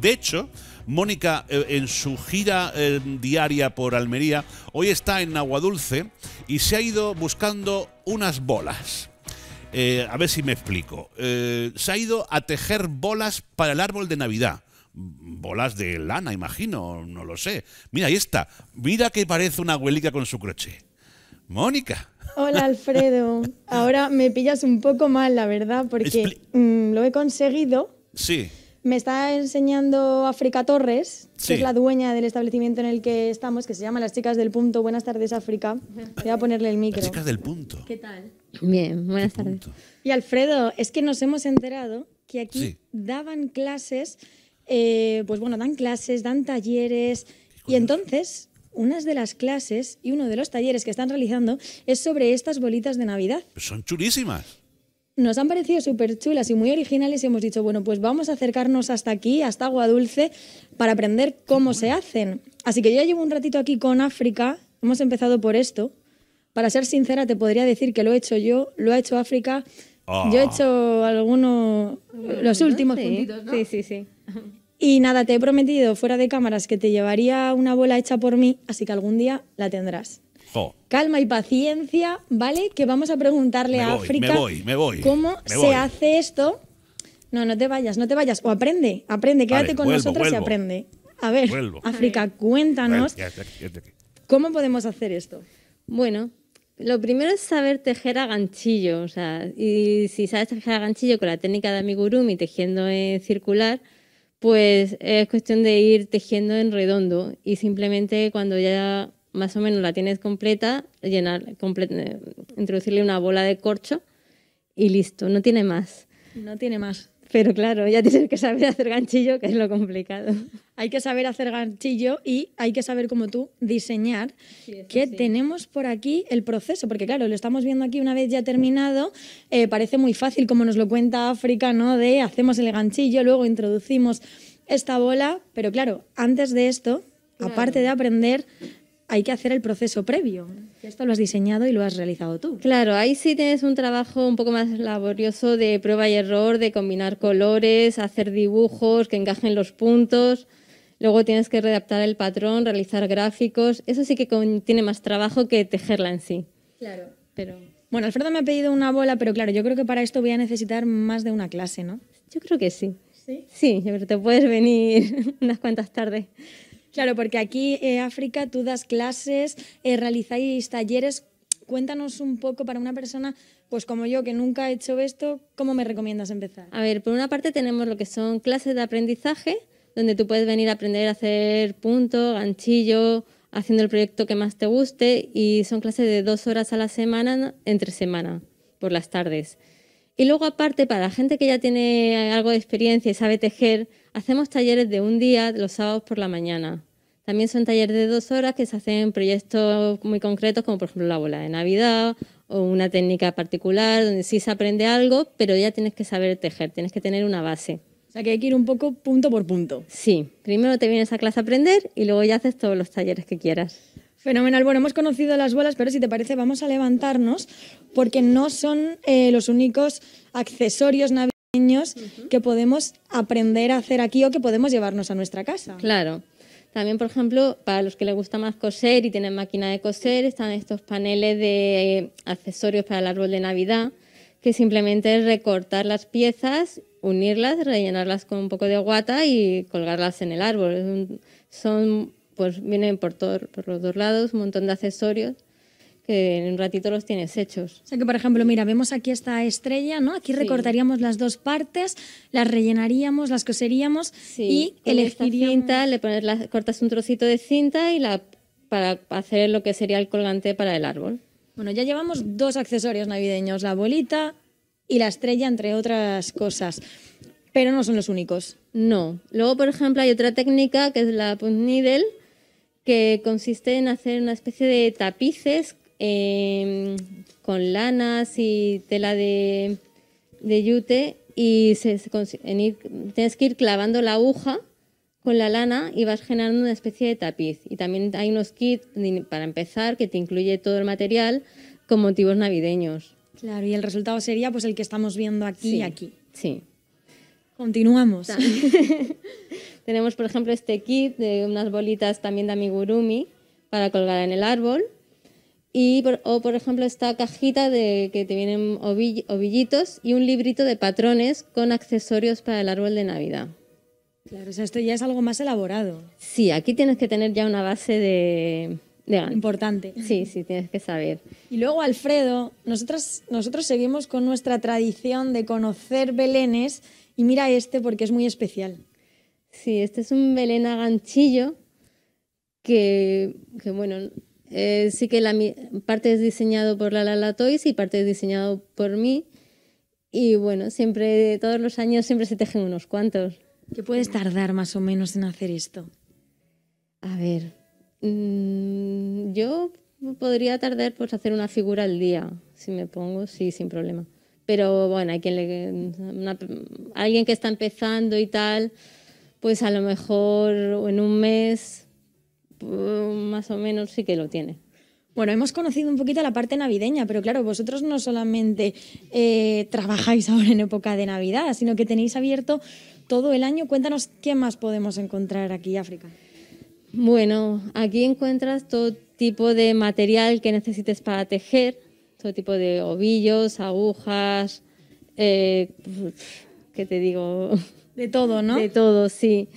De hecho, Mónica eh, en su gira eh, diaria por Almería, hoy está en Aguadulce y se ha ido buscando unas bolas. Eh, a ver si me explico. se ha ido a tejer bolas para el árbol de Navidad. Bolas de lana, imagino, no lo sé. Mira, ahí está. Mira que parece una abuelita con su crochet. Mónica. Hola Alfredo. Ahora me pillas un poco mal, la verdad, porque mm, lo he conseguido. Sí me está enseñando África Torres, que es la dueña del establecimiento en el que estamos, que se llama Las Chicas del Punto. Buenas tardes, África. Voy a ponerle el micro. Las Chicas del Punto. ¿Qué tal? Bien, buenas tardes. Y Alfredo, es que nos hemos enterado que aquí daban clases, eh, pues bueno, dan clases, dan talleres. Y entonces, una de las clases y uno de los talleres que están realizando es sobre estas bolitas de Navidad. Pues son chulísimas nos han parecido súper chulas y muy originales y hemos dicho, bueno, pues vamos a acercarnos hasta aquí, hasta Agua Dulce, para aprender cómo se hacen. Así que yo llevo un ratito aquí con África, hemos empezado por esto. Para ser sincera, te podría decir que lo he hecho yo, lo ha hecho África, yo he ah. hecho algunos, los últimos puntitos, ¿no? Sí, sí, sí. Y nada, te he prometido fuera de cámaras que te llevaría una bola hecha por mí, así que algún día la tendrás. Oh. Calma y paciencia, ¿vale? Que vamos a preguntarle a África cómo se hace esto. No, no te vayas, no te vayas. O aprende, aprende, quédate con nosotros y aprende. A ver, África, cuéntanos cómo podemos hacer esto. Bueno, lo primero es saber tejer a ganchillo. O sea, y si sabes tejer a ganchillo con la técnica de amigurumi tejiendo en circular, pues es cuestión de ir tejiendo en redondo. Y simplemente cuando ya más o menos la tienes completa, llenar, eh, introducirle una bola de corcho y listo, no tiene más. No tiene más. Pero claro, ya tienes que saber hacer ganchillo, que es lo complicado. Hay que saber hacer ganchillo y hay que saber, como tú, diseñar. que tenemos por aquí el proceso, porque claro, lo estamos viendo aquí una vez ya terminado. Eh, parece muy fácil, como nos lo cuenta África, ¿no? De hacemos el ganchillo, luego introducimos esta bola. Pero claro, antes de esto, aparte de aprender, hay que hacer el proceso previo. Esto lo has diseñado y lo has realizado tú. Claro, ahí sí tienes un trabajo un poco más laborioso de prueba y error, de combinar colores, hacer dibujos, que encajen los puntos. Luego tienes que redactar el patrón, realizar gráficos. Eso sí que tiene más trabajo que tejerla en sí. Claro, pero... Bueno, Alfredo me ha pedido una bola, pero claro, yo creo que para esto voy a necesitar más de una clase, ¿no? Yo creo que sí. Sí, sí pero te puedes venir unas cuantas tardes. Claro, porque aquí, en eh, África, tú das clases, eh, realizáis talleres. Cuéntanos un poco para una persona, pues como yo, que nunca he hecho esto, ¿cómo me recomiendas empezar? A ver, por una parte tenemos lo que son clases de aprendizaje, donde tú puedes venir a aprender a hacer punto, ganchillo, haciendo el proyecto que más te guste y son clases de dos horas a la semana, entre semana, por las tardes. Y luego aparte, para la gente que ya tiene algo de experiencia y sabe tejer, hacemos talleres de un día los sábados por la mañana. También son talleres de dos horas que se hacen proyectos muy concretos, como por ejemplo la bola de Navidad o una técnica particular, donde sí se aprende algo, pero ya tienes que saber tejer, tienes que tener una base. O sea que hay que ir un poco punto por punto. Sí, primero te vienes a clase a aprender y luego ya haces todos los talleres que quieras. Fenomenal. Bueno, hemos conocido las bolas, pero si te parece vamos a levantarnos porque no son eh, los únicos accesorios navideños que podemos aprender a hacer aquí o que podemos llevarnos a nuestra casa. Claro. También, por ejemplo, para los que les gusta más coser y tienen máquina de coser, están estos paneles de eh, accesorios para el árbol de Navidad, que simplemente es recortar las piezas, unirlas, rellenarlas con un poco de guata y colgarlas en el árbol. Son pues vienen por, por los dos lados, un montón de accesorios que en un ratito los tienes hechos. O sea que, por ejemplo, mira, vemos aquí esta estrella, ¿no? Aquí recortaríamos las dos partes, las rellenaríamos, las coseríamos y elegiríamos... Esta cinta le cortas un trocito de cinta y la para hacer lo que sería el colgante para el árbol. Bueno, ya llevamos dos accesorios navideños, la bolita y la estrella, entre otras cosas. Pero no son los únicos. No. Luego, por ejemplo, hay otra técnica que es la punt needle, que consiste en hacer una especie de tapices em, con lanas y tela de, yute y tienes que ir clavando la aguja con la lana y vas generando una especie de tapiz. Y también hay unos kits para empezar que te incluye todo el material con motivos navideños. Claro, y el resultado sería pues el que estamos viendo aquí y aquí. Sí. Continuamos. Tenemos, por ejemplo, este kit de unas bolitas también de amigurumi para colgar en el árbol. Y, o, por ejemplo, esta cajita de que te vienen ovillitos y un librito de patrones con accesorios para el árbol de Navidad. Claro, o sea, esto ya es algo más elaborado. Sí, aquí tienes que tener ya una base de, Importante. Sí, sí, tienes que saber. Y luego, Alfredo, nosotros, nosotros seguimos con nuestra tradición de conocer Belenes y mira este porque es muy especial. Sí, este es un Belén ganchillo que, bueno, eh, sí que la parte es diseñado por la Lala Toys y parte es diseñado por mí. Y bueno, siempre, todos los años siempre se tejen unos cuantos. ¿Qué puedes tardar más o menos en hacer esto? A ver, mm, yo podría tardar pues hacer una figura al día, si me pongo, sí, sin problema pero bueno, alguien que está empezando y tal, pues a lo mejor en un mes pues, más o menos sí que lo tiene. Bueno, hemos conocido un poquito la parte navideña, pero claro, vosotros no solamente eh, trabajáis ahora en época de Navidad, sino que tenéis abierto todo el año. Cuéntanos qué más podemos encontrar aquí, África. Bueno, aquí encuentras todo tipo de material que necesites para tejer todo tipo de ovillos, agujas, eh, ¿qué te digo? De todo, ¿no? De todo, sí.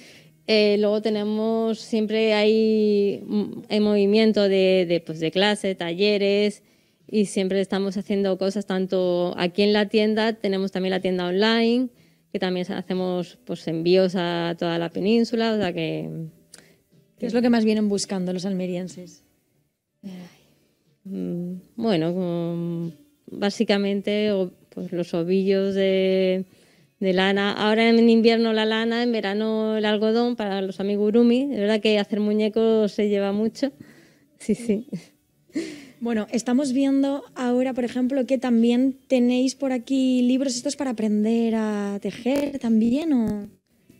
Eh, luego tenemos, siempre hay, mm, movimiento de, pues, de, clase, talleres, y siempre estamos haciendo cosas tanto aquí en la tienda, tenemos también la tienda online, que también hacemos pues envíos a toda la península, o sea que... ¿Qué es lo que más vienen buscando los almerienses? Mm, bueno, básicamente pues, los ovillos de, lana. Ahora en invierno la lana, en verano el algodón para los amigurumi. Es verdad que hacer muñecos se lleva mucho. Sí, sí. Bueno, estamos viendo ahora, por ejemplo, que también tenéis por aquí libros estos para aprender a tejer también,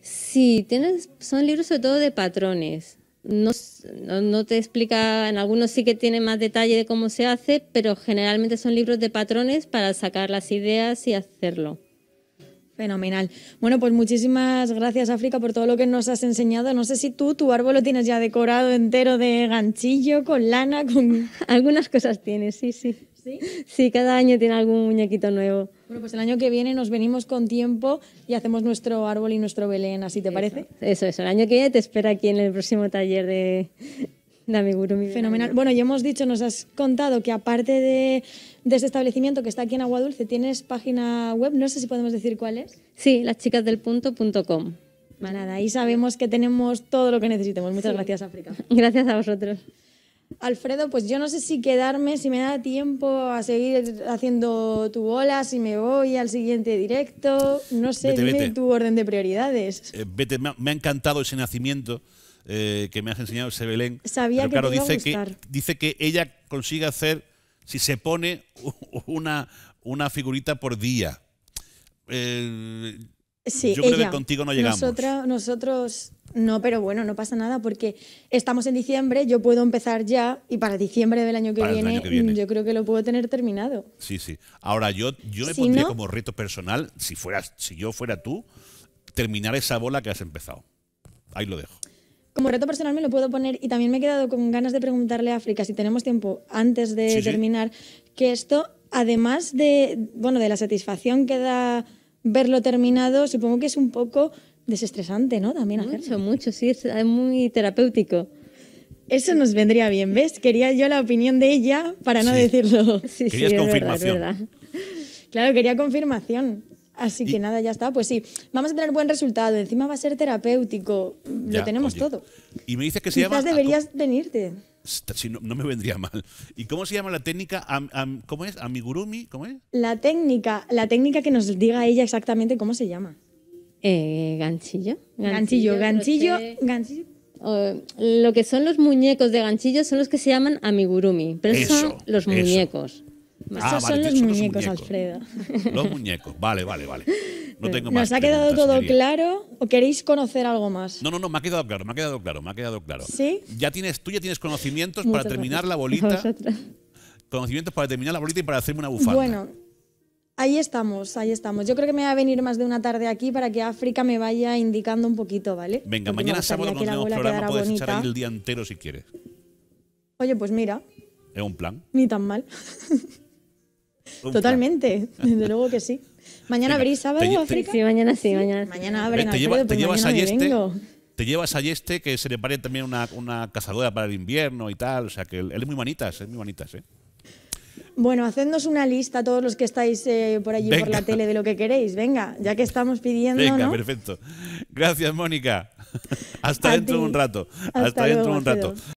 Sí, son libros sobre todo de patrones no, no, te explica, en algunos sí que tiene más detalle de cómo se hace, pero generalmente son libros de patrones para sacar las ideas y hacerlo. Fenomenal. Bueno, pues muchísimas gracias África por todo lo que nos has enseñado. No sé si tú, tu árbol lo tienes ya decorado entero de ganchillo, con lana, con... Algunas cosas tienes, sí, sí. ¿Sí? cada año tiene algún muñequito nuevo. Bueno, pues el año que viene nos venimos con tiempo y hacemos nuestro árbol y nuestro Belén, ¿así te parece? Eso, es. El año que viene te espera aquí en el próximo taller de, de amigurumi. Fenomenal. Bueno, ya hemos dicho, nos has contado que aparte de, de este establecimiento que está aquí en Agua Dulce, tienes página web, no sé si podemos decir cuál es. Sí, laschicasdelpunto.com. Manada, ahí sabemos que tenemos todo lo que necesitemos. Muchas gracias, África. Gracias a vosotros. Alfredo, pues yo no sé si quedarme, si me da tiempo a seguir haciendo tu bola, si me voy al siguiente directo, no sé, vete, tu orden de prioridades. Eh, vete, me ha, encantado ese nacimiento eh, que me has enseñado ese Belén. Sabía que iba a gustar. dice que ella consigue hacer si se pone una, una figurita por día. Eh, Sí, Yo creo que contigo no llegamos. Nosotros, nosotros no, pero bueno, no pasa nada porque estamos en diciembre, yo puedo empezar ya y para diciembre del año que, viene, yo creo que lo puedo tener terminado. Sí, sí. Ahora yo, yo me pondría como reto personal, si, fueras, si yo fuera tú, terminar esa bola que has empezado. Ahí lo dejo. Como reto personal me lo puedo poner y también me he quedado con ganas de preguntarle a África, si tenemos tiempo antes de terminar, que esto, además de, bueno, de la satisfacción que da verlo terminado, supongo que es un poco desestresante, ¿no? También hacerlo. Mucho, mucho, sí, es muy terapéutico. Eso nos vendría bien, ¿ves? Quería yo la opinión de ella para no decirlo. Sí, Querías confirmación. Claro, quería confirmación. Así que nada, ya está. Pues sí, vamos a tener buen resultado. Encima va a ser terapéutico. lo tenemos todo. Y me dice que se Quizás deberías venirte no, me vendría mal. ¿Y cómo se llama la técnica? ¿Cómo es? ¿Amigurumi? ¿Cómo es? La técnica, la técnica que nos diga ella exactamente cómo se llama. Eh, ganchillo. Ganchillo, ganchillo, ganchillo. Eh, lo que son los muñecos de ganchillo son los que se llaman amigurumi, pero esos son los muñecos. Ah, esos son, los, muñecos, los muñecos, Alfredo. Los muñecos, vale, vale, vale. no ¿Nos ha quedado todo claro o queréis conocer algo más? No, no, no, me ha quedado claro, me ha quedado claro, me ha quedado claro. ¿Sí? Ya tienes, tú ya tienes conocimientos para terminar la bolita. Conocimientos para terminar la bolita y para hacerme una bufanda. Bueno, ahí estamos, ahí estamos. Yo creo que me va a venir más de una tarde aquí para que África me vaya indicando un poquito, ¿vale? Venga, mañana sábado cuando tenemos programa puedes echar ahí el día entero si quieres. Oye, pues mira. Es un plan. Ni tan mal. Totalmente, desde luego que sí. Mañana abrís sábado, África? Sí, mañana sí, mañana. Sí. te, llevas a Yeste. que se le pare también una, una, cazadora para el invierno y tal. O sea que él, es muy manitas, es muy manitas, ¿eh? Bueno, hacednos una lista todos los que estáis eh, por allí por la tele de lo que queréis, venga, ya que estamos pidiendo. Venga, perfecto. Gracias, Mónica. Hasta dentro de un rato. Hasta, dentro de un rato.